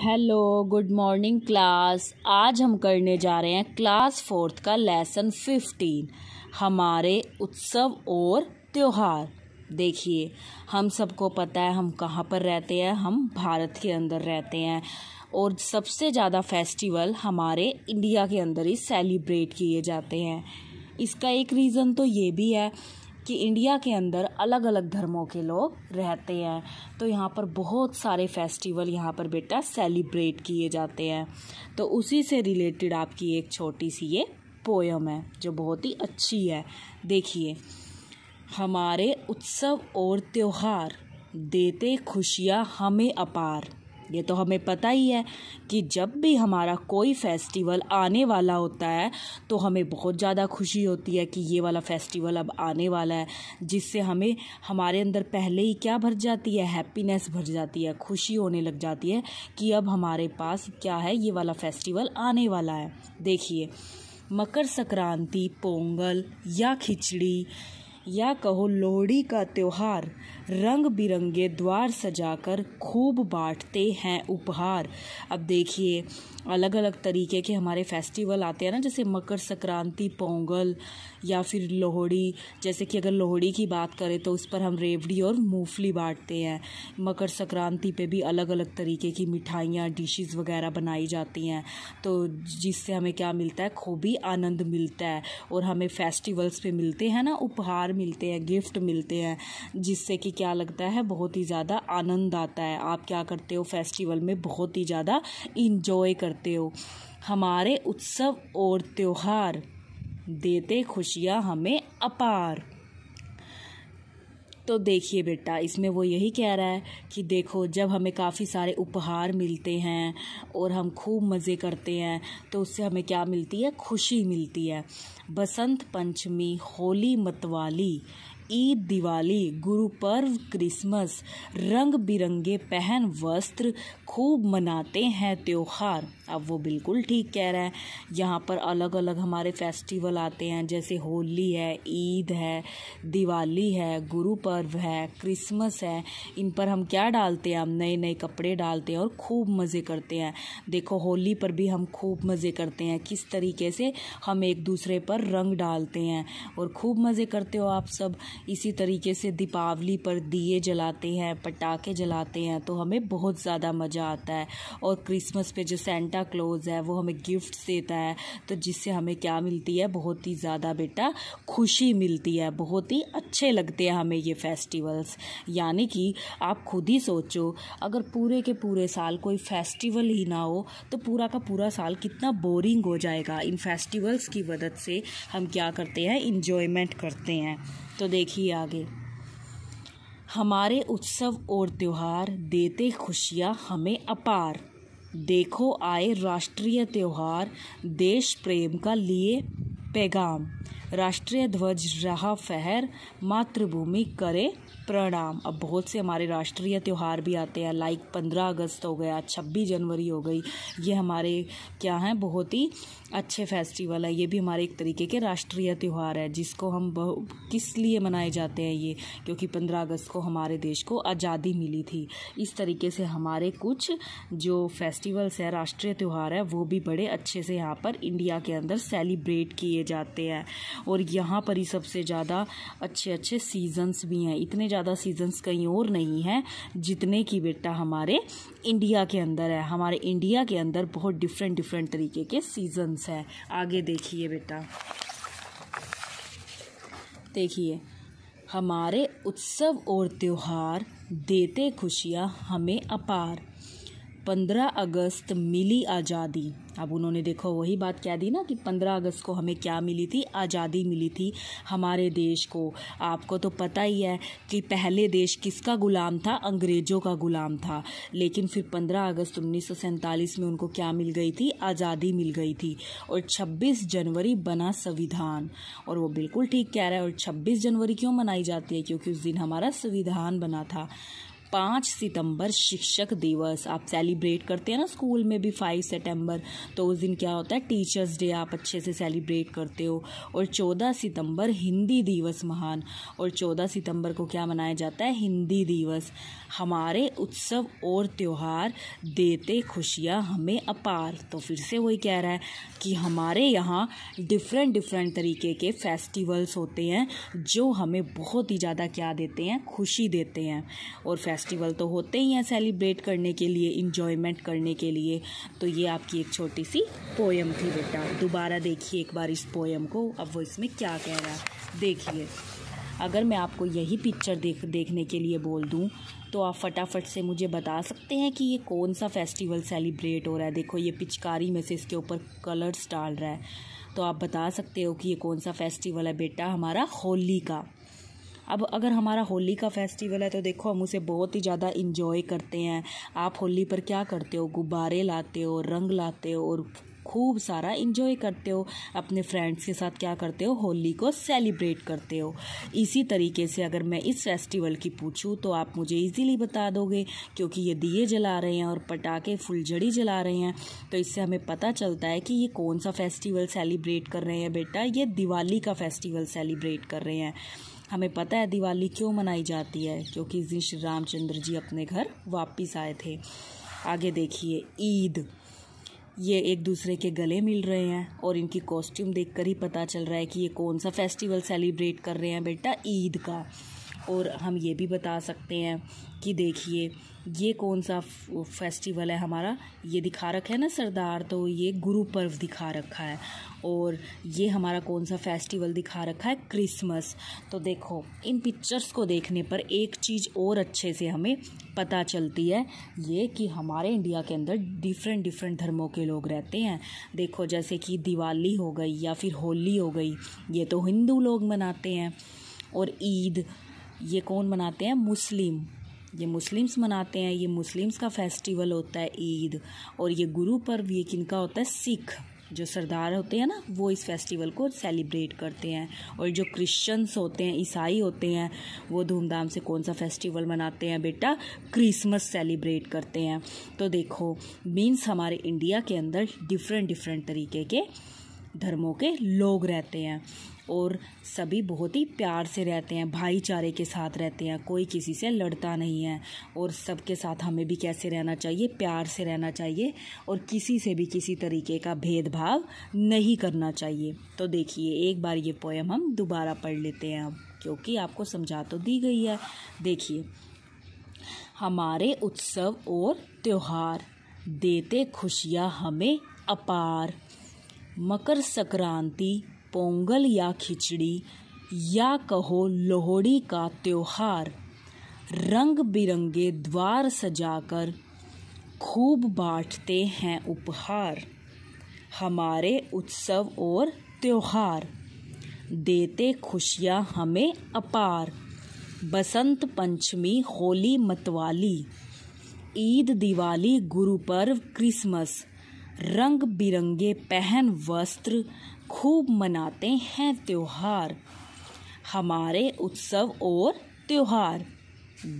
hello good morning class आज हम करने जा रहे हैं क्लास फोर्थ का लेसन फिफ्टीन हमारे उत्सव और त्यौहार देखिए हम सबको पता है हम कहाँ पर रहते हैं हम भारत के अंदर रहते हैं और सबसे ज़्यादा फेस्टिवल हमारे इंडिया के अंदर ही सेलिब्रेट किए जाते हैं इसका एक रीज़न तो ये भी है कि इंडिया के अंदर अलग अलग धर्मों के लोग रहते हैं तो यहाँ पर बहुत सारे फेस्टिवल यहाँ पर बेटा सेलिब्रेट किए जाते हैं तो उसी से रिलेटेड आपकी एक छोटी सी ये पोयम है जो बहुत ही अच्छी है देखिए हमारे उत्सव और त्यौहार देते खुशियाँ हमें अपार ये तो हमें पता ही है कि जब भी हमारा कोई फेस्टिवल आने वाला होता है तो हमें बहुत ज़्यादा खुशी होती है कि ये वाला फेस्टिवल अब आने वाला है जिससे हमें हमारे अंदर पहले ही क्या भर जाती है हैप्पीनेस भर जाती है खुशी होने लग जाती है कि अब हमारे पास क्या है ये वाला फेस्टिवल आने वाला है देखिए मकर संक्रांति पोंगल या खिचड़ी या कहो लोहड़ी का त्यौहार रंग बिरंगे द्वार सजाकर खूब बांटते हैं उपहार अब देखिए अलग अलग तरीके के हमारे फेस्टिवल आते हैं ना जैसे मकर संक्रांति पोंगल या फिर लोहड़ी जैसे कि अगर लोहड़ी की बात करें तो उस पर हम रेवड़ी और मूंगफली बांटते हैं मकर संक्रांति पे भी अलग अलग तरीके की मिठाइयाँ डिशेस वगैरह बनाई जाती हैं तो जिससे हमें क्या मिलता है खूबी आनंद मिलता है और हमें फेस्टिवल्स पे मिलते हैं ना उपहार मिलते हैं गिफ्ट मिलते हैं जिससे कि क्या लगता है बहुत ही ज़्यादा आनंद आता है आप क्या करते हो फेस्टिवल में बहुत ही ज़्यादा इन्जॉय करते हो हमारे उत्सव और त्यौहार देते खुशियाँ हमें अपार तो देखिए बेटा इसमें वो यही कह रहा है कि देखो जब हमें काफ़ी सारे उपहार मिलते हैं और हम खूब मज़े करते हैं तो उससे हमें क्या मिलती है खुशी मिलती है बसंत पंचमी होली मतवाली ईद दिवाली गुरु पर्व क्रिसमस रंग बिरंगे पहन वस्त्र खूब मनाते हैं त्यौहार अब वो बिल्कुल ठीक कह रहे हैं यहाँ पर अलग अलग हमारे फेस्टिवल आते हैं जैसे होली है ईद है दिवाली है गुरु पर्व है क्रिसमस है इन पर हम क्या डालते हैं हम नए नए कपड़े डालते हैं और खूब मज़े करते हैं देखो होली पर भी हम खूब मज़े करते हैं किस तरीके से हम एक दूसरे पर रंग डालते हैं और खूब मज़े करते हो आप सब इसी तरीके से दीपावली पर दिए जलाते हैं पटाखे जलाते हैं तो हमें बहुत ज़्यादा मज़ा आता है और क्रिसमस पे जो सेंटा क्लोज है वो हमें गिफ्ट्स देता है तो जिससे हमें क्या मिलती है बहुत ही ज़्यादा बेटा खुशी मिलती है बहुत ही अच्छे लगते हैं हमें ये फेस्टिवल्स यानी कि आप खुद ही सोचो अगर पूरे के पूरे साल कोई फेस्टिवल ही ना हो तो पूरा का पूरा साल कितना बोरिंग हो जाएगा इन फेस्टिवल्स की मदद से हम क्या करते हैं इन्जॉयमेंट करते हैं तो देखिए आगे हमारे उत्सव और त्यौहार देते खुशियाँ हमें अपार देखो आए राष्ट्रीय त्यौहार देश प्रेम का लिए पैगाम राष्ट्रीय ध्वज रहा फहर मातृभूमि करे प्रणाम अब बहुत से हमारे राष्ट्रीय त्यौहार भी आते हैं लाइक पंद्रह अगस्त हो गया छब्बीस जनवरी हो गई ये हमारे क्या हैं बहुत ही अच्छे फेस्टिवल है ये भी हमारे एक तरीके के राष्ट्रीय त्यौहार है जिसको हम किस लिए मनाए जाते हैं ये क्योंकि पंद्रह अगस्त को हमारे देश को आज़ादी मिली थी इस तरीके से हमारे कुछ जो फेस्टिवल्स है राष्ट्रीय त्यौहार है वो भी बड़े अच्छे से यहाँ पर इंडिया के अंदर सेलिब्रेट किए जाते हैं और यहाँ पर ही सबसे ज़्यादा अच्छे अच्छे सीजन्स भी हैं इतने ज़्यादा सीजन्स कहीं और नहीं हैं जितने की बेटा हमारे इंडिया के अंदर है हमारे इंडिया के अंदर बहुत डिफरेंट डिफरेंट तरीके के सीजन्स हैं आगे देखिए बेटा देखिए हमारे उत्सव और त्यौहार देते खुशियाँ हमें अपार पंद्रह अगस्त मिली आज़ादी अब उन्होंने देखो वही बात क्या दी ना कि पंद्रह अगस्त को हमें क्या मिली थी आज़ादी मिली थी हमारे देश को आपको तो पता ही है कि पहले देश किसका गुलाम था अंग्रेज़ों का गुलाम था लेकिन फिर पंद्रह अगस्त उन्नीस में उनको क्या मिल गई थी आज़ादी मिल गई थी और छब्बीस जनवरी बना संविधान और वो बिल्कुल ठीक कह रहा है और छब्बीस जनवरी क्यों मनाई जाती है क्योंकि उस दिन हमारा संविधान बना था पाँच सितंबर शिक्षक दिवस आप सेलिब्रेट करते हैं ना स्कूल में भी फाइव सितंबर तो उस दिन क्या होता है टीचर्स डे आप अच्छे से सेलिब्रेट करते हो और चौदह सितंबर हिंदी दिवस महान और चौदह सितंबर को क्या मनाया जाता है हिंदी दिवस हमारे उत्सव और त्यौहार देते खुशियाँ हमें अपार तो फिर से वही कह रहा है कि हमारे यहाँ डिफरेंट डिफरेंट तरीके के फेस्टिवल्स होते हैं जो हमें बहुत ही ज़्यादा क्या देते हैं खुशी देते हैं और फेस्ट फेस्टिवल तो होते ही हैं सेलिब्रेट करने के लिए इन्जॉयमेंट करने के लिए तो ये आपकी एक छोटी सी पोएम थी बेटा दोबारा देखिए एक बार इस पोएम को अब वो इसमें क्या कह रहा है देखिए अगर मैं आपको यही पिक्चर देख देखने के लिए बोल दूँ तो आप फटाफट से मुझे बता सकते हैं कि ये कौन सा फेस्टिवल सेलिब्रेट हो रहा है देखो ये पिचकारी में से इसके ऊपर कलर्स डाल रहा है तो आप बता सकते हो कि ये कौन सा फेस्टिवल है बेटा हमारा होली का अब अगर हमारा होली का फेस्टिवल है तो देखो हम उसे बहुत ही ज़्यादा इन्जॉय करते हैं आप होली पर क्या करते हो गुब्बारे लाते हो रंग लाते हो और खूब सारा इन्जॉय करते हो अपने फ्रेंड्स के साथ क्या करते हो होली को सेलिब्रेट करते हो इसी तरीके से अगर मैं इस फेस्टिवल की पूछूँ तो आप मुझे इजीली बता दोगे क्योंकि ये दिए जला रहे हैं और पटाखे फुलझड़ी जला रहे हैं तो इससे हमें पता चलता है कि ये कौन सा फेस्टिवल सेलिब्रेट कर रहे हैं बेटा ये दिवाली का फेस्टिवल सेलिब्रेट कर रहे हैं हमें पता है दिवाली क्यों मनाई जाती है क्योंकि इस दिन श्री रामचंद्र जी अपने घर वापिस आए थे आगे देखिए ईद ये एक दूसरे के गले मिल रहे हैं और इनकी कॉस्ट्यूम देखकर ही पता चल रहा है कि ये कौन सा फेस्टिवल सेलिब्रेट कर रहे हैं बेटा ईद का और हम ये भी बता सकते हैं कि देखिए ये कौन सा फेस्टिवल है हमारा ये दिखा रखा है ना सरदार तो ये गुरु पर्व दिखा रखा है और ये हमारा कौन सा फेस्टिवल दिखा रखा है क्रिसमस तो देखो इन पिक्चर्स को देखने पर एक चीज़ और अच्छे से हमें पता चलती है ये कि हमारे इंडिया के अंदर डिफरेंट डिफरेंट धर्मों के लोग रहते हैं देखो जैसे कि दिवाली हो गई या फिर होली हो गई ये तो हिंदू लोग मनाते हैं और ईद ये कौन मनाते हैं मुस्लिम ये मुस्लिम्स मनाते हैं ये मुस्लिम्स का फेस्टिवल होता है ईद और ये गुरु पर्व ये किनका होता है सिख जो सरदार होते हैं ना वो इस फेस्टिवल को सेलिब्रेट करते हैं और जो क्रिश्चियंस होते हैं ईसाई होते हैं वो धूमधाम से कौन सा फेस्टिवल मनाते हैं बेटा क्रिसमस सेलिब्रेट करते हैं तो देखो मीन्स हमारे इंडिया के अंदर डिफरेंट डिफरेंट तरीके के धर्मों के लोग रहते हैं और सभी बहुत ही प्यार से रहते हैं भाईचारे के साथ रहते हैं कोई किसी से लड़ता नहीं है और सबके साथ हमें भी कैसे रहना चाहिए प्यार से रहना चाहिए और किसी से भी किसी तरीके का भेदभाव नहीं करना चाहिए तो देखिए एक बार ये पोएम हम दोबारा पढ़ लेते हैं अब क्योंकि आपको समझा तो दी गई है देखिए हमारे उत्सव और त्यौहार देते खुशियाँ हमें अपार मकर संक्रांति पोंगल या खिचड़ी या कहो लोहड़ी का त्यौहार रंग बिरंगे द्वार सजाकर खूब बांटते हैं उपहार हमारे उत्सव और त्यौहार देते खुशियाँ हमें अपार बसंत पंचमी होली मतवाली ईद दिवाली गुरुपर्व क्रिसमस रंग बिरंगे पहन वस्त्र खूब मनाते हैं त्यौहार हमारे उत्सव और त्यौहार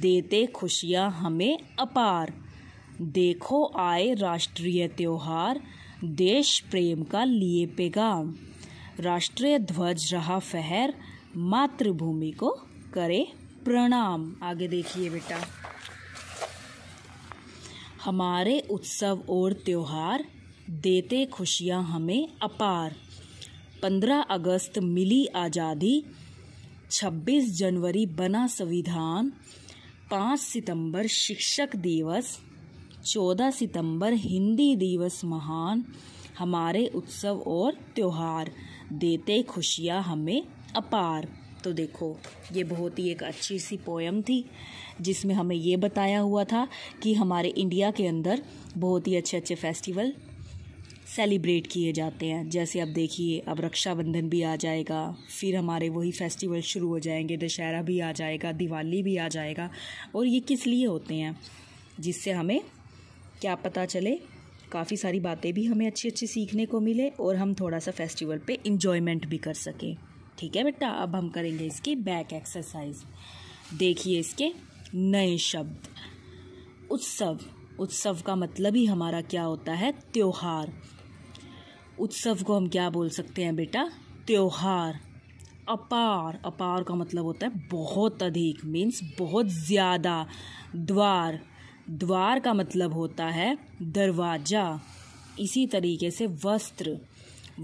देते खुशियाँ हमें अपार देखो आए राष्ट्रीय त्यौहार देश प्रेम का लिए पैगाम राष्ट्रीय ध्वज रहा फहर मातृभूमि को करे प्रणाम आगे देखिए बेटा हमारे उत्सव और त्यौहार देते खुशियाँ हमें अपार पंद्रह अगस्त मिली आज़ादी छब्बीस जनवरी बना संविधान पाँच सितंबर शिक्षक दिवस चौदह सितंबर हिंदी दिवस महान हमारे उत्सव और त्यौहार देते खुशियाँ हमें अपार तो देखो ये बहुत ही एक अच्छी सी पोयम थी जिसमें हमें ये बताया हुआ था कि हमारे इंडिया के अंदर बहुत ही अच्छे अच्छे फेस्टिवल सेलिब्रेट किए जाते हैं जैसे अब देखिए अब रक्षाबंधन भी आ जाएगा फिर हमारे वही फेस्टिवल शुरू हो जाएंगे दशहरा भी आ जाएगा दिवाली भी आ जाएगा और ये किस लिए होते हैं जिससे हमें क्या पता चले काफ़ी सारी बातें भी हमें अच्छी अच्छी सीखने को मिले और हम थोड़ा सा फेस्टिवल पे इन्जॉयमेंट भी कर सकें ठीक है बेटा अब हम करेंगे इसकी बैक एक्सरसाइज देखिए इसके नए शब्द उत्सव उत्सव का मतलब ही हमारा क्या होता है त्यौहार उत्सव को हम क्या बोल सकते हैं बेटा त्यौहार अपार अपार का मतलब होता है बहुत अधिक मीन्स बहुत ज़्यादा द्वार द्वार का मतलब होता है दरवाज़ा इसी तरीके से वस्त्र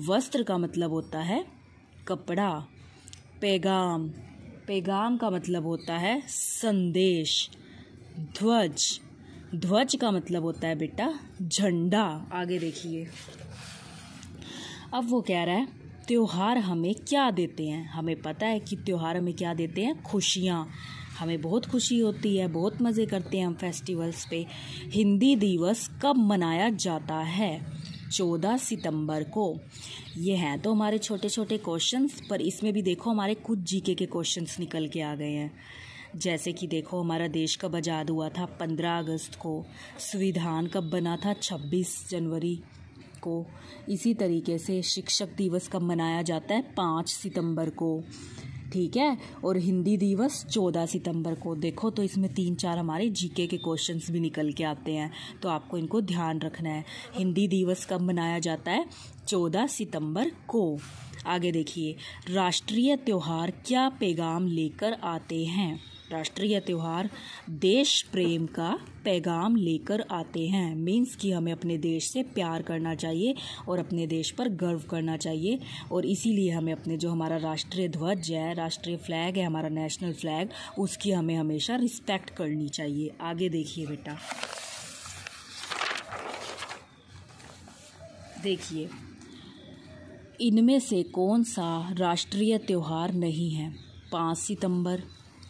वस्त्र का मतलब होता है कपड़ा पैगाम पैगाम का मतलब होता है संदेश ध्वज ध्वज का मतलब होता है बेटा झंडा आगे देखिए अब वो कह रहा है त्यौहार हमें क्या देते हैं हमें पता है कि त्यौहार हमें क्या देते हैं खुशियाँ हमें बहुत खुशी होती है बहुत मज़े करते हैं हम फेस्टिवल्स पे हिंदी दिवस कब मनाया जाता है चौदह सितंबर को ये हैं तो हमारे छोटे छोटे क्वेश्चंस पर इसमें भी देखो हमारे कुछ जीके के क्वेश्चंस निकल के आ गए हैं जैसे कि देखो हमारा देश कब आज़ाद हुआ था पंद्रह अगस्त को संविधान कब बना था छब्बीस जनवरी को इसी तरीके से शिक्षक दिवस कब मनाया जाता है पाँच सितंबर को ठीक है और हिंदी दिवस चौदह सितंबर को देखो तो इसमें तीन चार हमारे जीके के क्वेश्चंस भी निकल के आते हैं तो आपको इनको ध्यान रखना है हिंदी दिवस कब मनाया जाता है चौदह सितंबर को आगे देखिए राष्ट्रीय त्यौहार क्या पैगाम लेकर आते हैं राष्ट्रीय त्यौहार देश प्रेम का पैगाम लेकर आते हैं मीन्स कि हमें अपने देश से प्यार करना चाहिए और अपने देश पर गर्व करना चाहिए और इसीलिए हमें अपने जो हमारा राष्ट्रीय ध्वज है राष्ट्रीय फ्लैग है हमारा नेशनल फ्लैग उसकी हमें हमेशा रिस्पेक्ट करनी चाहिए आगे देखिए बेटा देखिए इनमें से कौन सा राष्ट्रीय त्यौहार नहीं है पाँच सितंबर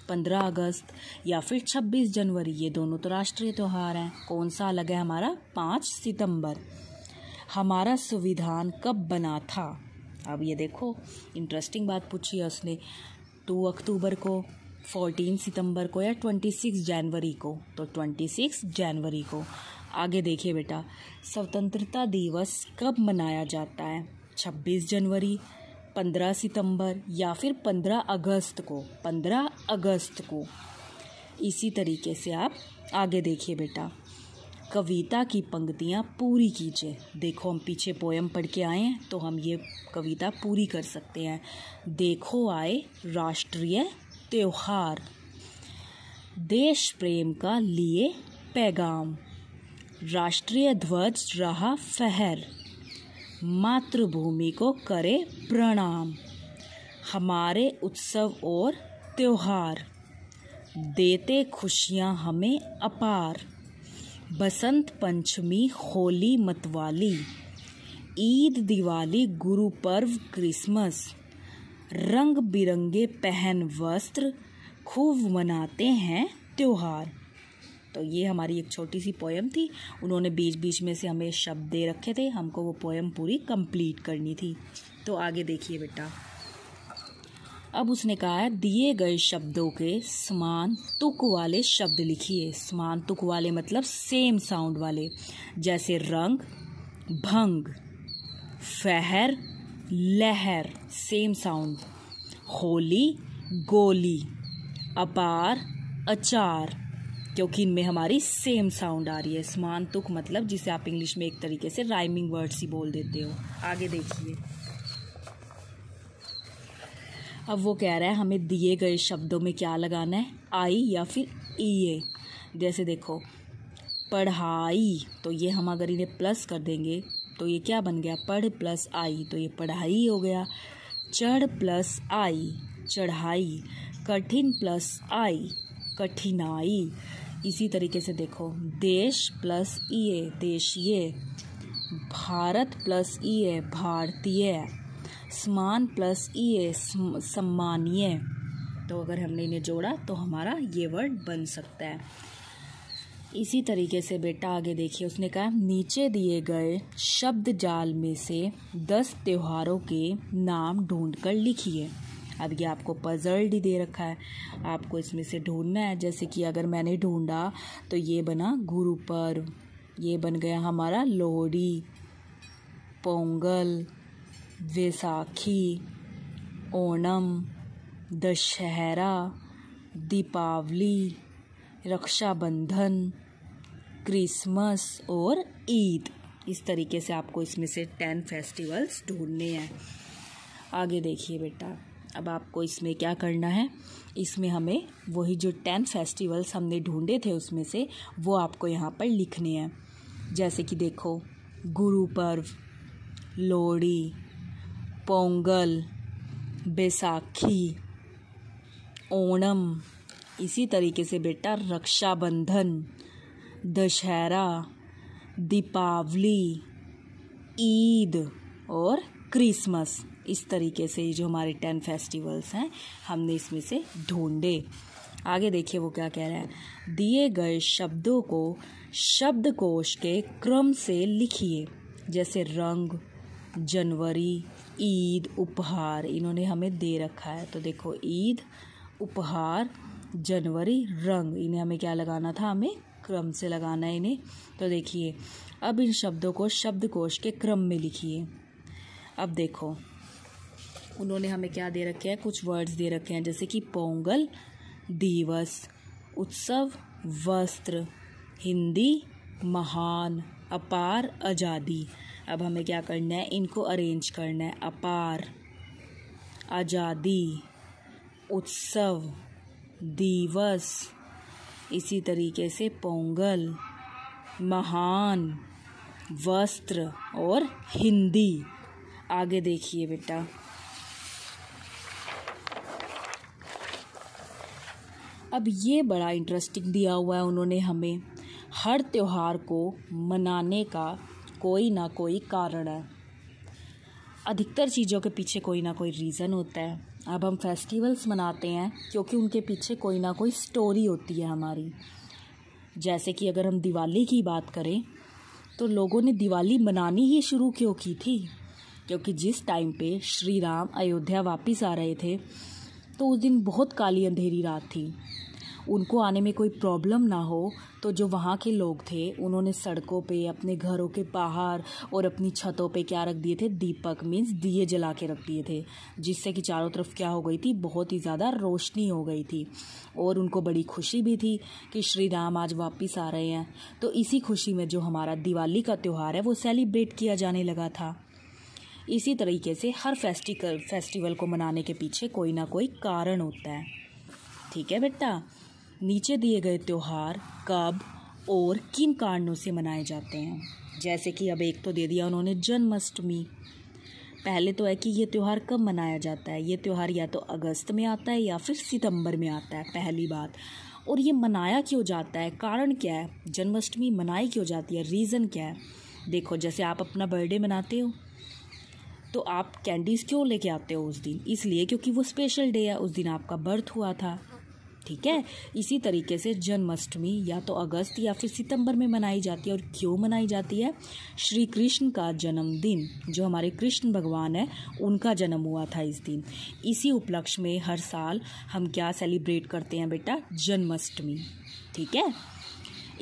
पंद्रह अगस्त या फिर छब्बीस जनवरी ये दोनों तो राष्ट्रीय त्यौहार हैं कौन सा अलग है हमारा पाँच सितंबर हमारा संविधान कब बना था अब ये देखो इंटरेस्टिंग बात पूछी है उसने टू अक्टूबर को फोर्टीन सितंबर को या ट्वेंटी सिक्स जनवरी को तो ट्वेंटी सिक्स जनवरी को आगे देखिए बेटा स्वतंत्रता दिवस कब मनाया जाता है छब्बीस जनवरी पंद्रह सितंबर या फिर पंद्रह अगस्त को पंद्रह अगस्त को इसी तरीके से आप आगे देखिए बेटा कविता की पंक्तियाँ पूरी कीजिए देखो हम पीछे पोयम पढ़ के आए हैं तो हम ये कविता पूरी कर सकते हैं देखो आए राष्ट्रीय त्यौहार देश प्रेम का लिए पैगाम राष्ट्रीय ध्वज रहा फहर मातृभूमि को करे प्रणाम हमारे उत्सव और त्यौहार देते खुशियाँ हमें अपार बसंत पंचमी होली मतवाली ईद दिवाली गुरु पर्व क्रिसमस रंग बिरंगे पहन वस्त्र खूब मनाते हैं त्यौहार तो ये हमारी एक छोटी सी पोएम थी उन्होंने बीच बीच में से हमें शब्द दे रखे थे हमको वो पोएम पूरी कंप्लीट करनी थी तो आगे देखिए बेटा अब उसने कहा है दिए गए शब्दों के समान तुक वाले शब्द लिखिए समान तुक वाले मतलब सेम साउंड वाले जैसे रंग भंग फहर लहर सेम साउंड होली गोली अपार अचार क्योंकि इनमें हमारी सेम साउंड आ रही है समानतुक मतलब जिसे आप इंग्लिश में एक तरीके से राइमिंग वर्ड्स ही बोल देते हो आगे देखिए अब वो कह रहा है हमें दिए गए शब्दों में क्या लगाना है आई या फिर ई जैसे देखो पढ़ाई तो ये हम अगर इन्हें प्लस कर देंगे तो ये क्या बन गया पढ़ प्लस आई तो ये पढ़ाई हो गया चढ़ प्लस आई चढ़ाई कठिन प्लस आई कठिनाई इसी तरीके से देखो देश प्लस ई ए देश ये भारत प्लस ई ए भारतीय समान प्लस ई ए सम्मानीय तो अगर हमने इन्हें जोड़ा तो हमारा ये वर्ड बन सकता है इसी तरीके से बेटा आगे देखिए उसने कहा नीचे दिए गए शब्द जाल में से दस त्योहारों के नाम ढूंढकर लिखिए अब ये आपको पजल्ड ही दे रखा है आपको इसमें से ढूंढना है जैसे कि अगर मैंने ढूंढा तो ये बना गुरु पर्व ये बन गया हमारा लोहड़ी पोंगल वैसाखी ओणम दशहरा दीपावली रक्षाबंधन क्रिसमस और ईद इस तरीके से आपको इसमें से टेन फेस्टिवल्स ढूंढने हैं आगे देखिए बेटा अब आपको इसमें क्या करना है इसमें हमें वही जो टेन फेस्टिवल्स हमने ढूंढे थे उसमें से वो आपको यहाँ पर लिखने हैं जैसे कि देखो गुरु पर्व लोहड़ी पोंगल बैसाखी ओणम इसी तरीके से बेटा रक्षाबंधन दशहरा दीपावली ईद और क्रिसमस इस तरीके से ये जो हमारे टेन फेस्टिवल्स हैं हमने इसमें से ढूंढे आगे देखिए वो क्या कह रहे हैं दिए गए शब्दों को शब्दकोश के क्रम से लिखिए जैसे रंग जनवरी ईद उपहार इन्होंने हमें दे रखा है तो देखो ईद उपहार जनवरी रंग इन्हें हमें क्या लगाना था हमें क्रम से लगाना है इन्हें तो देखिए अब इन शब्दों को शब्दकोश के क्रम में लिखिए अब देखो उन्होंने हमें क्या दे रखे हैं कुछ वर्ड्स दे रखे हैं जैसे कि पोंगल दिवस उत्सव वस्त्र हिंदी महान अपार आज़ादी अब हमें क्या करना है इनको अरेंज करना है अपार आज़ादी उत्सव दिवस इसी तरीके से पोंगल महान वस्त्र और हिंदी आगे देखिए बेटा अब ये बड़ा इंटरेस्टिंग दिया हुआ है उन्होंने हमें हर त्यौहार को मनाने का कोई ना कोई कारण है अधिकतर चीज़ों के पीछे कोई ना कोई रीज़न होता है अब हम फेस्टिवल्स मनाते हैं क्योंकि उनके पीछे कोई ना कोई स्टोरी होती है हमारी जैसे कि अगर हम दिवाली की बात करें तो लोगों ने दिवाली मनानी ही शुरू क्यों की थी क्योंकि जिस टाइम पे श्री राम अयोध्या वापस आ रहे थे तो उस दिन बहुत काली अंधेरी रात थी उनको आने में कोई प्रॉब्लम ना हो तो जो वहाँ के लोग थे उन्होंने सड़कों पे अपने घरों के बाहर और अपनी छतों पे क्या रख दिए थे दीपक मीन्स दिए जला के रख दिए थे जिससे कि चारों तरफ क्या हो गई थी बहुत ही ज़्यादा रोशनी हो गई थी और उनको बड़ी खुशी भी थी कि श्री राम आज वापस आ रहे हैं तो इसी खुशी में जो हमारा दिवाली का त्यौहार है वो सेलिब्रेट किया जाने लगा था इसी तरीके से हर फेस्टिकल फेस्टिवल को मनाने के पीछे कोई ना कोई कारण होता है ठीक है बेटा नीचे दिए गए त्यौहार कब और किन कारणों से मनाए जाते हैं जैसे कि अब एक तो दे दिया उन्होंने जन्माष्टमी पहले तो है कि ये त्यौहार कब मनाया जाता है ये त्यौहार या तो अगस्त में आता है या फिर सितंबर में आता है पहली बात और ये मनाया क्यों जाता है कारण क्या है जन्माष्टमी मनाई क्यों जाती है रीज़न क्या है देखो जैसे आप अपना बर्थडे मनाते हो तो आप कैंडीज़ क्यों लेके आते हो उस दिन इसलिए क्योंकि वो स्पेशल डे है उस दिन आपका बर्थ हुआ था ठीक है इसी तरीके से जन्माष्टमी या तो अगस्त या फिर सितंबर में मनाई जाती है और क्यों मनाई जाती है श्री कृष्ण का जन्मदिन जो हमारे कृष्ण भगवान है उनका जन्म हुआ था इस दिन इसी उपलक्ष्य में हर साल हम क्या सेलिब्रेट करते हैं बेटा जन्माष्टमी ठीक है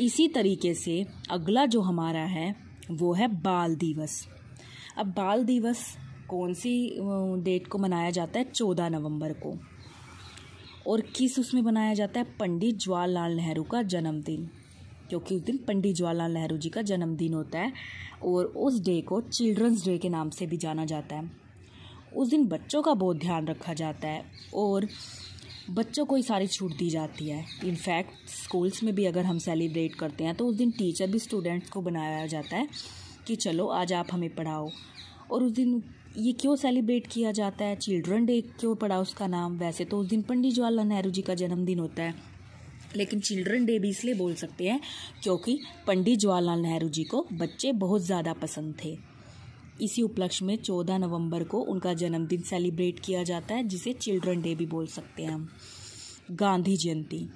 इसी तरीके से अगला जो हमारा है वो है बाल दिवस अब बाल दिवस कौन सी डेट को मनाया जाता है चौदह नवंबर को और किस उसमें बनाया जाता है पंडित जवाहरलाल नेहरू का जन्मदिन क्योंकि उस दिन पंडित जवाहरलाल नेहरू जी का जन्मदिन होता है और उस डे को चिल्ड्रंस डे के नाम से भी जाना जाता है उस दिन बच्चों का बहुत ध्यान रखा जाता है और बच्चों को ही सारी छूट दी जाती है इनफैक्ट स्कूल्स में भी अगर हम सेलिब्रेट करते हैं तो उस दिन टीचर भी स्टूडेंट्स को बनाया जाता है कि चलो आज आप हमें पढ़ाओ और उस दिन ये क्यों सेलिब्रेट किया जाता है चिल्ड्रन डे क्यों पड़ा उसका नाम वैसे तो उस दिन पंडित जवाहरलाल नेहरू जी का जन्मदिन होता है लेकिन चिल्ड्रन डे भी इसलिए बोल सकते हैं क्योंकि पंडित जवाहरलाल नेहरू जी को बच्चे बहुत ज़्यादा पसंद थे इसी उपलक्ष्य में 14 नवंबर को उनका जन्मदिन सेलिब्रेट किया जाता है जिसे चिल्ड्रन डे भी बोल सकते हैं हम गांधी जयंती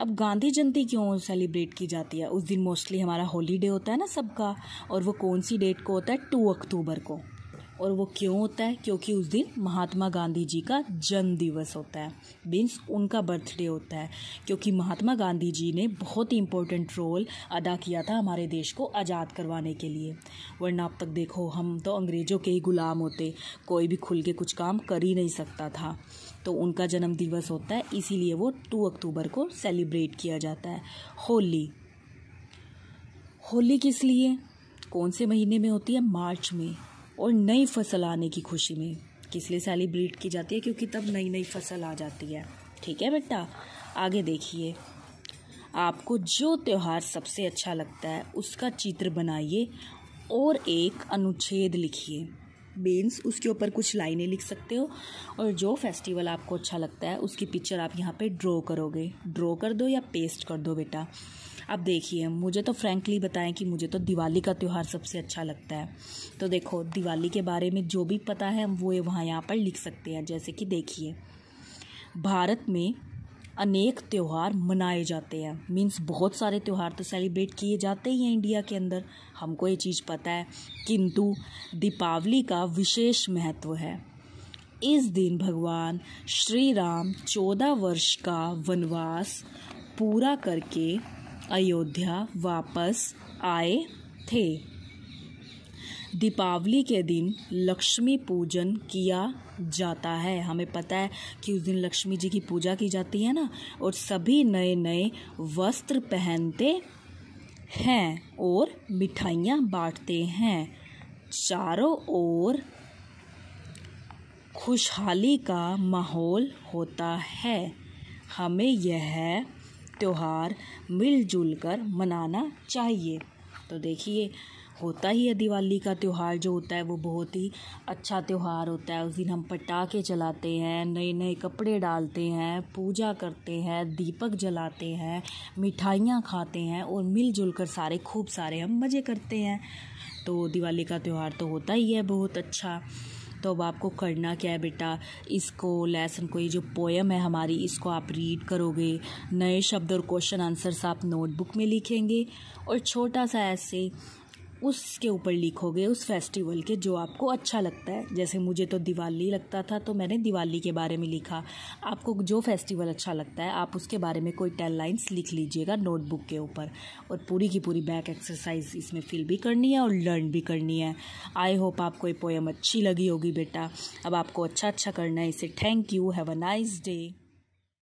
अब गांधी जयंती क्यों सेलिब्रेट की जाती है उस दिन मोस्टली हमारा हॉलीडे होता है ना सबका और वो कौन सी डेट को होता है टू अक्टूबर को और वो क्यों होता है क्योंकि उस दिन महात्मा गांधी जी का जन्म दिवस होता है मीन्स उनका बर्थडे होता है क्योंकि महात्मा गांधी जी ने बहुत ही इम्पोर्टेंट रोल अदा किया था हमारे देश को आज़ाद करवाने के लिए वरना अब तक देखो हम तो अंग्रेज़ों के ही गुलाम होते कोई भी खुल के कुछ काम कर ही नहीं सकता था तो उनका जन्म दिवस होता है इसीलिए वो टू अक्टूबर को सेलिब्रेट किया जाता है होली होली किस लिए कौन से महीने में होती है मार्च में और नई फसल आने की खुशी में किस लिए सेलिब्रेट की जाती है क्योंकि तब नई नई फसल आ जाती है ठीक है बेटा आगे देखिए आपको जो त्यौहार सबसे अच्छा लगता है उसका चित्र बनाइए और एक अनुच्छेद लिखिए बीन्स उसके ऊपर कुछ लाइनें लिख सकते हो और जो फेस्टिवल आपको अच्छा लगता है उसकी पिक्चर आप यहाँ पे ड्रॉ करोगे ड्रॉ कर दो या पेस्ट कर दो बेटा अब देखिए मुझे तो फ्रैंकली बताएं कि मुझे तो दिवाली का त्यौहार सबसे अच्छा लगता है तो देखो दिवाली के बारे में जो भी पता है हम वो वहाँ यहाँ पर लिख सकते हैं जैसे कि देखिए भारत में अनेक त्यौहार मनाए जाते हैं मीन्स बहुत सारे त्यौहार तो सेलिब्रेट किए जाते ही हैं इंडिया के अंदर हमको ये चीज़ पता है किंतु दीपावली का विशेष महत्व है इस दिन भगवान श्री राम चौदह वर्ष का वनवास पूरा करके अयोध्या वापस आए थे दीपावली के दिन लक्ष्मी पूजन किया जाता है हमें पता है कि उस दिन लक्ष्मी जी की पूजा की जाती है ना और सभी नए नए वस्त्र पहनते हैं और मिठाइयाँ बांटते हैं चारों ओर खुशहाली का माहौल होता है हमें यह त्यौहार मिलजुल कर मनाना चाहिए तो देखिए होता ही है दिवाली का त्यौहार जो होता है वो बहुत ही अच्छा त्यौहार होता है उस दिन हम पटाखे चलाते हैं नए नए कपड़े डालते हैं पूजा करते हैं दीपक जलाते हैं मिठाइयाँ खाते हैं और मिलजुल कर सारे खूब सारे हम मज़े करते हैं तो दिवाली का त्यौहार तो होता ही है बहुत अच्छा तो अब आपको करना क्या है बेटा इसको लेसन को ये जो पोएम है हमारी इसको आप रीड करोगे नए शब्द और क्वेश्चन आंसर्स आप नोटबुक में लिखेंगे और छोटा सा ऐसे उसके ऊपर लिखोगे उस फेस्टिवल के जो आपको अच्छा लगता है जैसे मुझे तो दिवाली लगता था तो मैंने दिवाली के बारे में लिखा आपको जो फेस्टिवल अच्छा लगता है आप उसके बारे में कोई टेन लाइन्स लिख लीजिएगा नोटबुक के ऊपर और पूरी की पूरी बैक एक्सरसाइज इसमें फिल भी करनी है और लर्न भी करनी है आई होप आपको ये पोएम अच्छी लगी होगी बेटा अब आपको अच्छा अच्छा करना है इसे thank you have a nice day